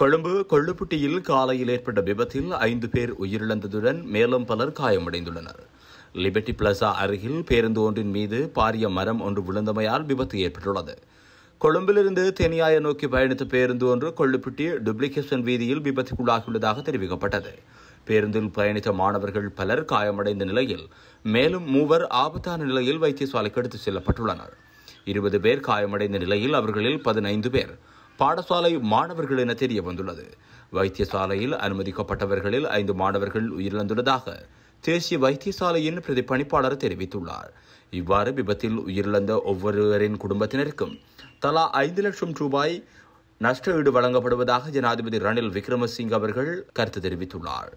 கொழும்பு கொள்ளுப்புட்டியில் காலையில் ஏற்பட்ட விபத்தில் ஐந்து பேர் உயிரிழந்ததுடன் மேலும் பலர் காயமடைந்துள்ளனர் லிபர்டி பிளாசா அருகில் பேருந்து ஒன்றின் மீது பாரிய மரம் ஒன்று விழுந்தமையால் விபத்து ஏற்பட்டுள்ளது கொழும்பிலிருந்து தெனியாய நோக்கி பயணித்த பேருந்து ஒன்று கொள்ளுப்புட்டி டுப்ளிகேஷன் வீதியில் விபத்துக்குள்ளாகியுள்ளதாக தெரிவிக்கப்பட்டது பேருந்தில் பயணித்த மாணவர்கள் பலர் காயமடைந்த நிலையில் மேலும் மூவர் ஆபத்தான நிலையில் வைத்தியசாலைக்கு எடுத்துச் செல்லப்பட்டுள்ளனர் இருபது பேர் காயமடைந்த நிலையில் அவர்களில் பதினைந்து பேர் பாடசாலை மாணவர்கள் என தெரிய வந்துள்ளது வைத்தியசாலையில் அனுமதிக்கப்பட்டவர்களில் ஐந்து மாணவர்கள் உயிரிழந்துள்ளதாக தேசிய வைத்தியசாலையின் பிரதிப்பணிப்பாளர் தெரிவித்துள்ளார் இவ்வாறு விபத்தில் உயிரிழந்த ஒவ்வொருவரின் குடும்பத்தினருக்கும் தலா ஐந்து லட்சம் ரூபாய் நஷ்ட ஈடு வழங்கப்படுவதாக ஜனாதிபதி ரணில் விக்ரமசிங் அவர்கள் கருத்து தெரிவித்துள்ளார்